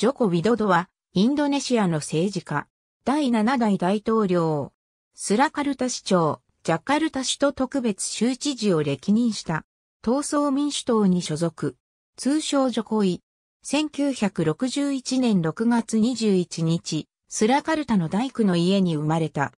ジョコ・ウィドドは、インドネシアの政治家、第7代大統領、スラカルタ市長、ジャカルタ市と特別州知事を歴任した、闘争民主党に所属、通称ジョコイ。1961年6月21日、スラカルタの大工の家に生まれた。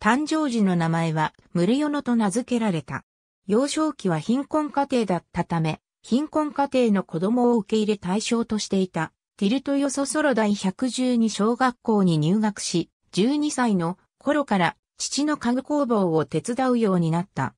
誕生時の名前はムルヨノと名付けられた。幼少期は貧困家庭だったため、貧困家庭の子供を受け入れ対象としていた。ティルトヨソソロ第112小学校に入学し、12歳の頃から父の家具工房を手伝うようになった。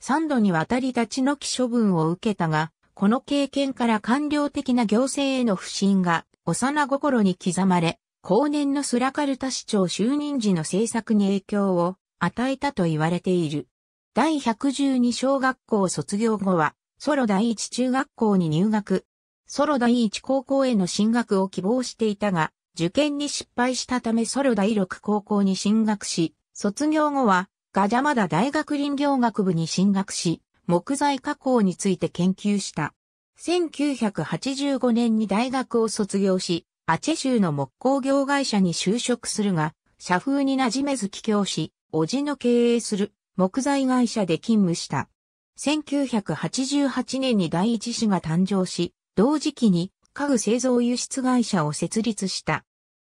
三度にわたり立ち退き処分を受けたが、この経験から官僚的な行政への不信が幼心に刻まれ、後年のスラカルタ市長就任時の政策に影響を与えたと言われている。第112小学校卒業後は、ソロ第一中学校に入学、ソロ第一高校への進学を希望していたが、受験に失敗したためソロ第六高校に進学し、卒業後は、ガジャマダ大学林業学部に進学し、木材加工について研究した。1985年に大学を卒業し、アチェ州の木工業会社に就職するが、社風に馴染めず帰郷し、叔父の経営する木材会社で勤務した。1988年に第一子が誕生し、同時期に家具製造輸出会社を設立した。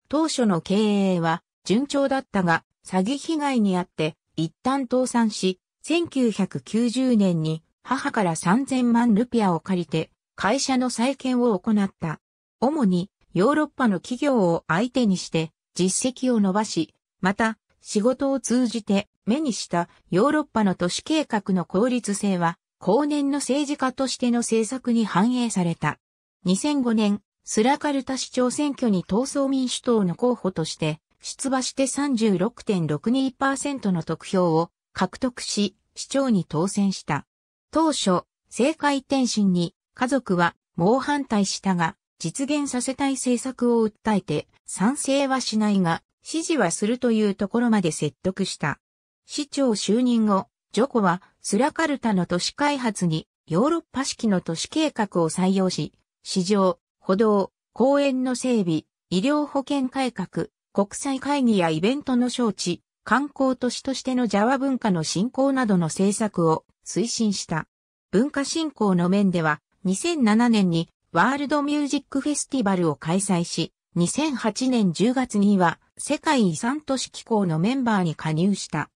当初の経営は順調だったが、詐欺被害にあって一旦倒産し、1990年に母から3000万ルピアを借りて会社の再建を行った。主にヨーロッパの企業を相手にして実績を伸ばし、また仕事を通じて目にしたヨーロッパの都市計画の効率性は後年の政治家としての政策に反映された。2005年、スラカルタ市長選挙に闘争民主党の候補として、出馬して36.62%の得票を獲得し、市長に当選した。当初、政界転身に家族は猛反対したが、実現させたい政策を訴えて賛成はしないが、支持はするというところまで説得した。市長就任後、ジョコはスラカルタの都市開発にヨーロッパ式の都市計画を採用し、市場、歩道、公園の整備、医療保険改革、国際会議やイベントの招致、観光都市としてのジャワ文化の振興などの政策を推進した。文化振興の面では、2007年にワールドミュージックフェスティバルを開催し、2008年10月には世界遺産都市機構のメンバーに加入した。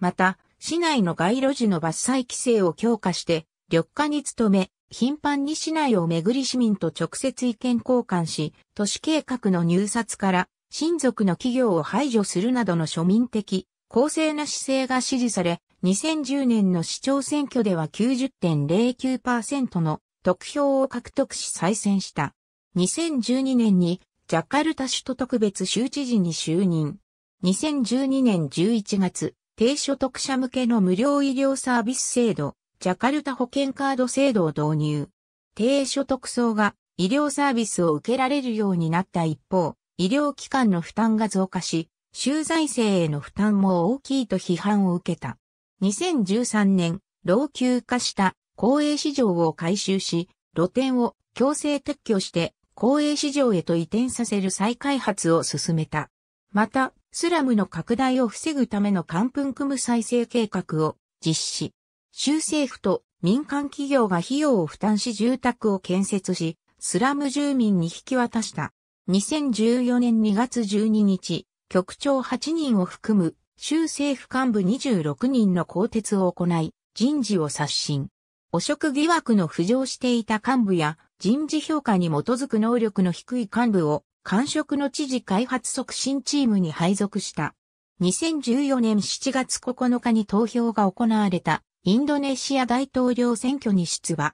また、市内の街路樹の伐採規制を強化して、緑化に努め、頻繁に市内をめぐり市民と直接意見交換し、都市計画の入札から親族の企業を排除するなどの庶民的、公正な姿勢が支持され、2010年の市長選挙では90.09%の得票を獲得し再選した。2012年にジャカルタ首都特別州知事に就任。2012年11月、低所得者向けの無料医療サービス制度、ジャカルタ保険カード制度を導入。低所得層が医療サービスを受けられるようになった一方、医療機関の負担が増加し、州財政への負担も大きいと批判を受けた。2013年、老朽化した公営市場を改修し、露店を強制撤去して公営市場へと移転させる再開発を進めた。また、スラムの拡大を防ぐためのカンプンクム再生計画を実施。州政府と民間企業が費用を負担し住宅を建設し、スラム住民に引き渡した。2014年2月12日、局長8人を含む州政府幹部26人の更迭を行い、人事を刷新。汚職疑惑の浮上していた幹部や人事評価に基づく能力の低い幹部を官職の知事開発促進チームに配属した。2014年7月9日に投票が行われたインドネシア大統領選挙に出馬。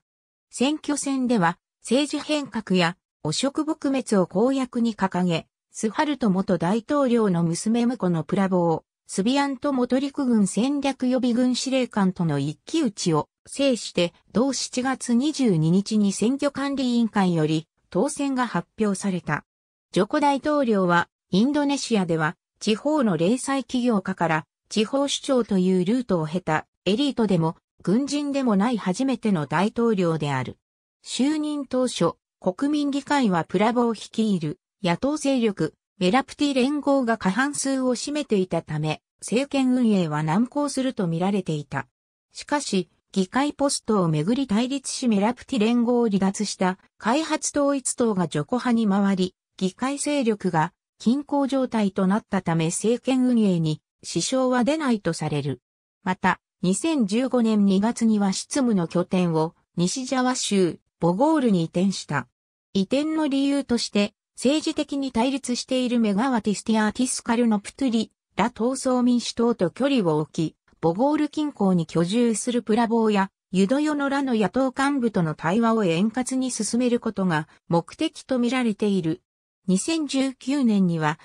選挙戦では政治変革や汚職撲滅を公約に掲げ、スハルト元大統領の娘婿のプラボを、スビアント元陸軍戦略予備軍司令官との一騎打ちを制して、同7月22日に選挙管理委員会より当選が発表された。ジョコ大統領は、インドネシアでは、地方の零細企業家から、地方首長というルートを経た、エリートでも、軍人でもない初めての大統領である。就任当初、国民議会はプラボを率いる野党勢力メラプティ連合が過半数を占めていたため、政権運営は難航すると見られていた。しかし、議会ポストをめぐり対立しメラプティ連合を離脱した開発統一党がジョコ派に回り、議会勢力が均衡状態となったため政権運営に支障は出ないとされる。また、2015年2月には執務の拠点を西ジャワ州ボゴールに移転した。移転の理由として、政治的に対立しているメガワティスティアーティスカルのプトゥリ、ラ闘争民主党と距離を置き、ボゴール近郊に居住するプラボーや、ユドヨノラの野党幹部との対話を円滑に進めることが目的とみられている。2019年には、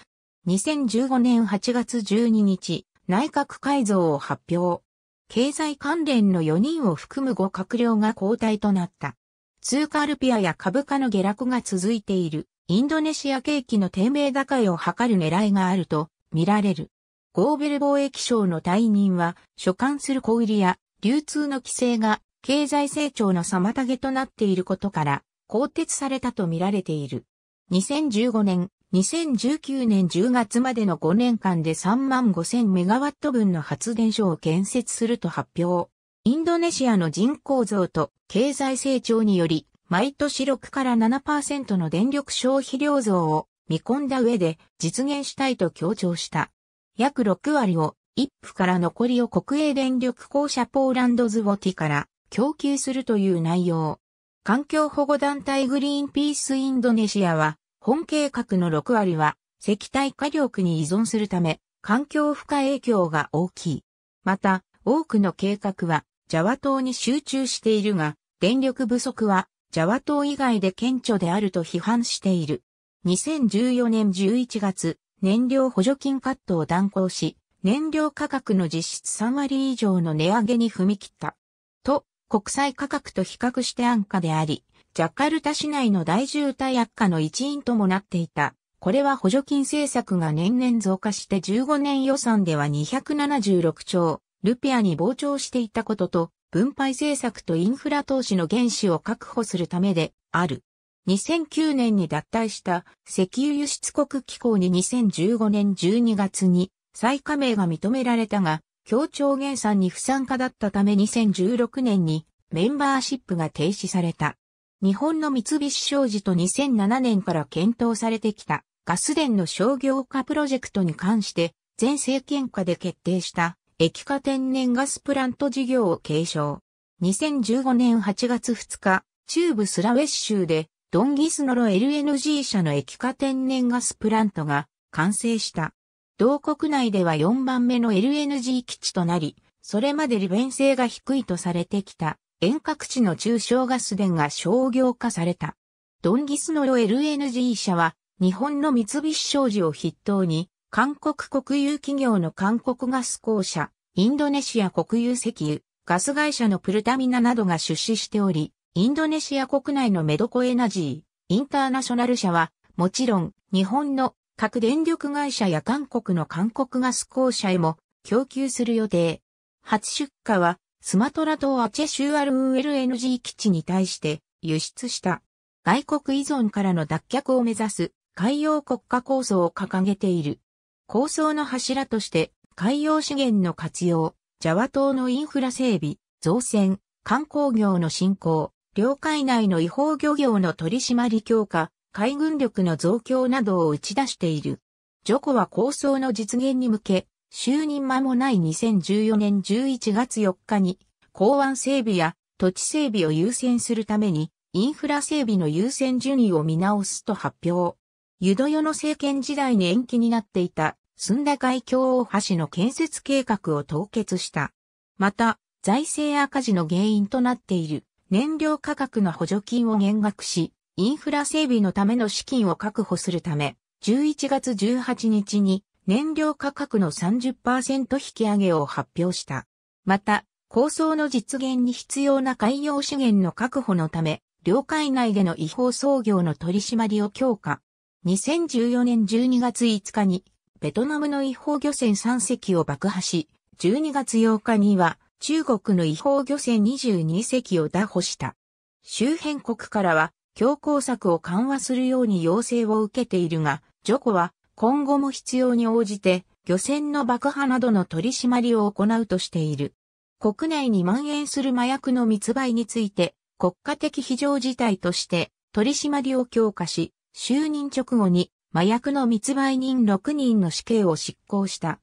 2015年8月12日、内閣改造を発表。経済関連の4人を含む5閣僚が交代となった。通貨ルピアや株価の下落が続いている、インドネシア景気の低迷高いを図る狙いがあると見られる。ゴーベル貿易省の退任は、所管する小売りや流通の規制が経済成長の妨げとなっていることから、更迭されたと見られている。2015年、2019年10月までの5年間で3万5000メガワット分の発電所を建設すると発表。インドネシアの人口増と経済成長により、毎年6から7%の電力消費量増を見込んだ上で実現したいと強調した。約6割を一府から残りを国営電力公社ポーランドズボティから供給するという内容。環境保護団体グリーンピースインドネシアは本計画の6割は石炭火力に依存するため、環境負荷影響が大きい。また、多くの計画はジャワ島に集中しているが、電力不足はジャワ島以外で顕著であると批判している。2014年11月、燃料補助金カットを断行し、燃料価格の実質3割以上の値上げに踏み切った。と、国際価格と比較して安価であり、ジャカルタ市内の大渋滞悪化の一因ともなっていた。これは補助金政策が年々増加して15年予算では276兆ルピアに膨張していたことと、分配政策とインフラ投資の原資を確保するためである。2009年に脱退した石油輸出国機構に2015年12月に再加盟が認められたが、協調減産に不参加だったため2016年にメンバーシップが停止された。日本の三菱商事と2007年から検討されてきたガス田の商業化プロジェクトに関して前政権下で決定した液化天然ガスプラント事業を継承。2015年8月2日、中部スラウェシ州でドンギスノロ LNG 社の液化天然ガスプラントが完成した。同国内では4番目の LNG 基地となり、それまで利便性が低いとされてきた遠隔地の中小ガス田が商業化された。ドンギスノロ LNG 社は日本の三菱商事を筆頭に韓国国有企業の韓国ガス公社、インドネシア国有石油、ガス会社のプルタミナなどが出資しており、インドネシア国内のメドコエナジー、インターナショナル社は、もちろん日本の各電力会社や韓国の韓国ガス公社へも供給する予定。初出荷はスマトラ島アチェシュアルー LNG 基地に対して輸出した。外国依存からの脱却を目指す海洋国家構想を掲げている。構想の柱として海洋資源の活用、ジャワ島のインフラ整備、造船、観光業の振興、領海内の違法漁業の取締り強化、海軍力の増強などを打ち出している。ジョコは構想の実現に向け、就任間もない2014年11月4日に、港湾整備や土地整備を優先するために、インフラ整備の優先順位を見直すと発表。ユドヨの政権時代に延期になっていた、寸田海峡大橋の建設計画を凍結した。また、財政赤字の原因となっている燃料価格の補助金を減額し、インフラ整備のための資金を確保するため、11月18日に燃料価格の30%引き上げを発表した。また、構想の実現に必要な海洋資源の確保のため、領海内での違法操業の取り締まりを強化。2014年12月5日に、ベトナムの違法漁船3隻を爆破し、12月8日には、中国の違法漁船22隻を打破した。周辺国からは、強硬策を緩和するように要請を受けているが、ジョコは、今後も必要に応じて、漁船の爆破などの取り締まりを行うとしている。国内に蔓延する麻薬の密売について、国家的非常事態として取り締まりを強化し、就任直後に麻薬の密売人6人の死刑を執行した。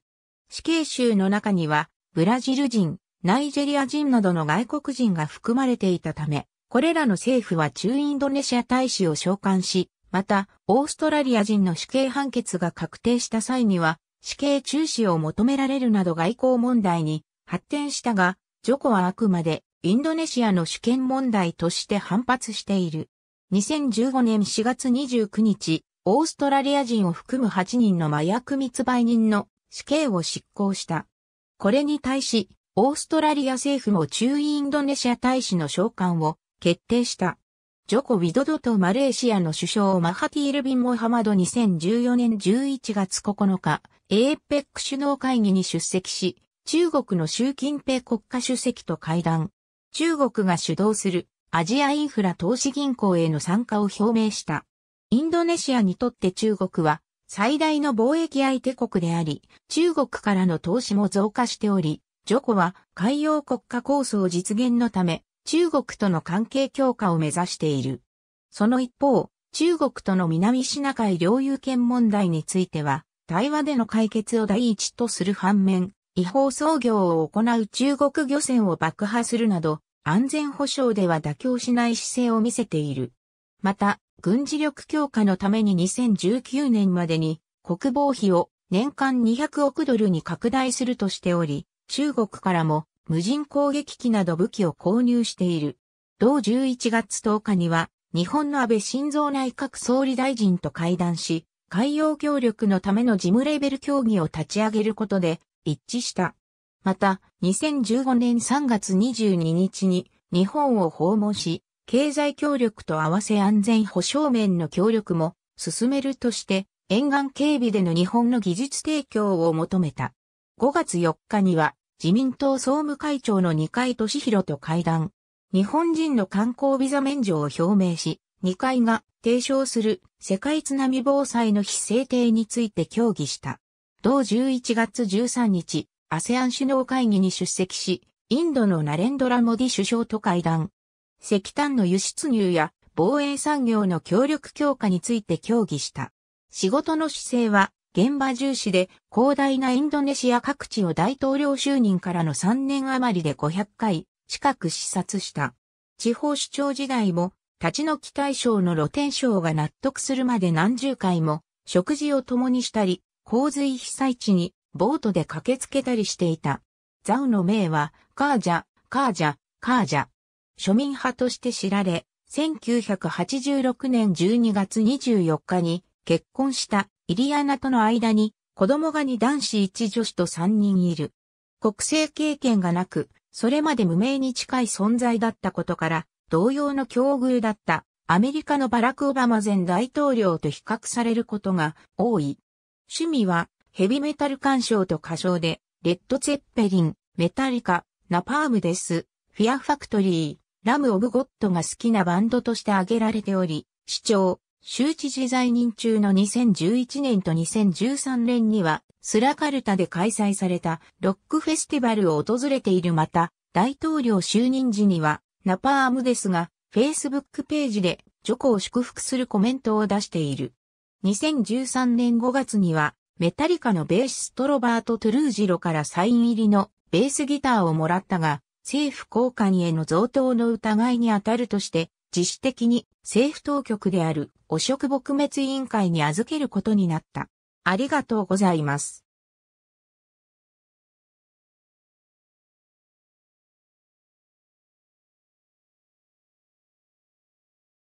死刑囚の中には、ブラジル人、ナイジェリア人などの外国人が含まれていたため、これらの政府は中インドネシア大使を召喚し、また、オーストラリア人の死刑判決が確定した際には、死刑中止を求められるなど外交問題に発展したが、ジョコはあくまでインドネシアの主権問題として反発している。2015年4月29日、オーストラリア人を含む8人の麻薬密売人の死刑を執行した。これに対し、オーストラリア政府も駐インドネシア大使の召喚を決定した。ジョコ・ウィドドとマレーシアの首相マハティール・ビン・モハマド2014年11月9日、APEC 首脳会議に出席し、中国の習近平国家主席と会談。中国が主導するアジアインフラ投資銀行への参加を表明した。インドネシアにとって中国は最大の貿易相手国であり、中国からの投資も増加しており、ジョコは海洋国家構想実現のため、中国との関係強化を目指している。その一方、中国との南シナ海領有権問題については、対話での解決を第一とする反面、違法操業を行う中国漁船を爆破するなど、安全保障では妥協しない姿勢を見せている。また、軍事力強化のために2019年までに国防費を年間200億ドルに拡大するとしており、中国からも無人攻撃機など武器を購入している。同11月10日には、日本の安倍晋三内閣総理大臣と会談し、海洋協力のための事務レベル協議を立ち上げることで一致した。また、2015年3月22日に日本を訪問し、経済協力と合わせ安全保障面の協力も進めるとして、沿岸警備での日本の技術提供を求めた。5月4日には自民党総務会長の二階俊博と会談。日本人の観光ビザ免除を表明し、二階が提唱する世界津波防災の非制定について協議した。同11月13日、ASEAN 首脳会議に出席し、インドのナレンドラモディ首相と会談。石炭の輸出入や防衛産業の協力強化について協議した。仕事の姿勢は現場重視で広大なインドネシア各地を大統領就任からの3年余りで500回近く視察した。地方首長時代も立ち退き対象の露天商が納得するまで何十回も食事を共にしたり、洪水被災地にボートで駆けつけたりしていた。ザウの名はカージャ、カージャ、カージャ。庶民派として知られ、1986年12月24日に結婚したイリアナとの間に子供が2男子1女子と3人いる。国政経験がなく、それまで無名に近い存在だったことから、同様の境遇だったアメリカのバラク・オバマ前大統領と比較されることが多い。趣味はヘビメタル鑑賞と歌唱で、レッド・ツェッペリン、メタリカ、ナパームです、フィアファクトリー、ラム・オブ・ゴッドが好きなバンドとして挙げられており、視聴、周知事在任中の2011年と2013年には、スラカルタで開催されたロックフェスティバルを訪れているまた、大統領就任時には、ナパームですが、Facebook ページで、ジョコを祝福するコメントを出している。2013年5月には、メタリカのベーシストロバート・トゥルージロからサイン入りのベースギターをもらったが、政府高官への贈答の疑いに当たるとして、自主的に政府当局である汚職撲滅委員会に預けることになった。ありがとうございます。